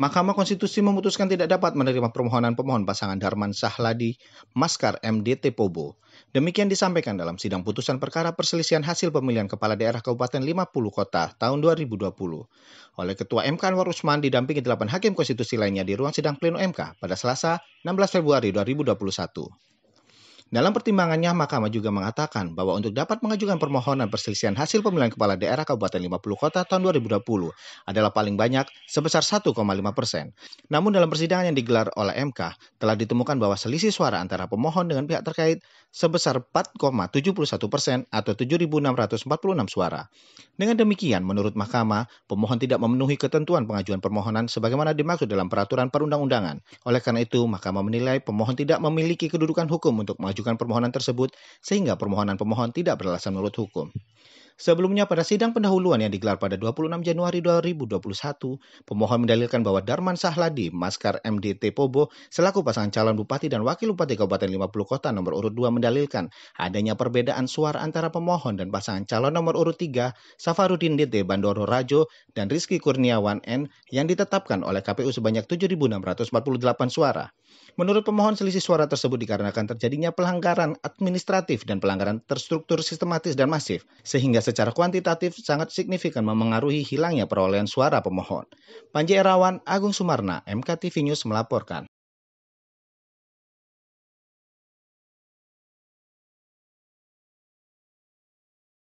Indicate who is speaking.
Speaker 1: Mahkamah Konstitusi memutuskan tidak dapat menerima permohonan pemohon pasangan Darman Sahladi Maskar MDT Pobo. Demikian disampaikan dalam sidang putusan perkara perselisihan hasil pemilihan kepala daerah Kabupaten 50 Kota tahun 2020 oleh Ketua MK Anwar Usman didampingi 8 hakim konstitusi lainnya di ruang sidang pleno MK pada Selasa 16 Februari 2021. Dalam pertimbangannya, Mahkamah juga mengatakan bahwa untuk dapat mengajukan permohonan perselisihan hasil pemilihan kepala daerah Kabupaten 50 Kota tahun 2020 adalah paling banyak sebesar 1,5 persen. Namun dalam persidangan yang digelar oleh MK, telah ditemukan bahwa selisih suara antara pemohon dengan pihak terkait sebesar 4,71 persen atau 7.646 suara. Dengan demikian, menurut Mahkamah, pemohon tidak memenuhi ketentuan pengajuan permohonan sebagaimana dimaksud dalam peraturan perundang-undangan. Oleh karena itu, Mahkamah menilai pemohon tidak memiliki kedudukan hukum untuk mengajukan permohonan tersebut, sehingga permohonan pemohon tidak beralasan menurut hukum. Sebelumnya pada sidang pendahuluan yang digelar pada 26 Januari 2021, pemohon mendalilkan bahwa Darman Sahladi, Maskar MDT Pobo, selaku pasangan calon bupati dan wakil bupati Kabupaten 50 Kota nomor urut 2 mendalilkan adanya perbedaan suara antara pemohon dan pasangan calon nomor urut 3, Safarudin DT Bandoro Rajo dan Rizky Kurniawan N yang ditetapkan oleh KPU sebanyak 7.648 suara. Menurut pemohon selisih suara tersebut dikarenakan terjadinya pelanggaran administratif dan pelanggaran terstruktur sistematis dan masif, sehingga secara kuantitatif sangat signifikan memengaruhi hilangnya perolehan suara pemohon. Panji Erawan, Agung Sumarna, MKTV News melaporkan.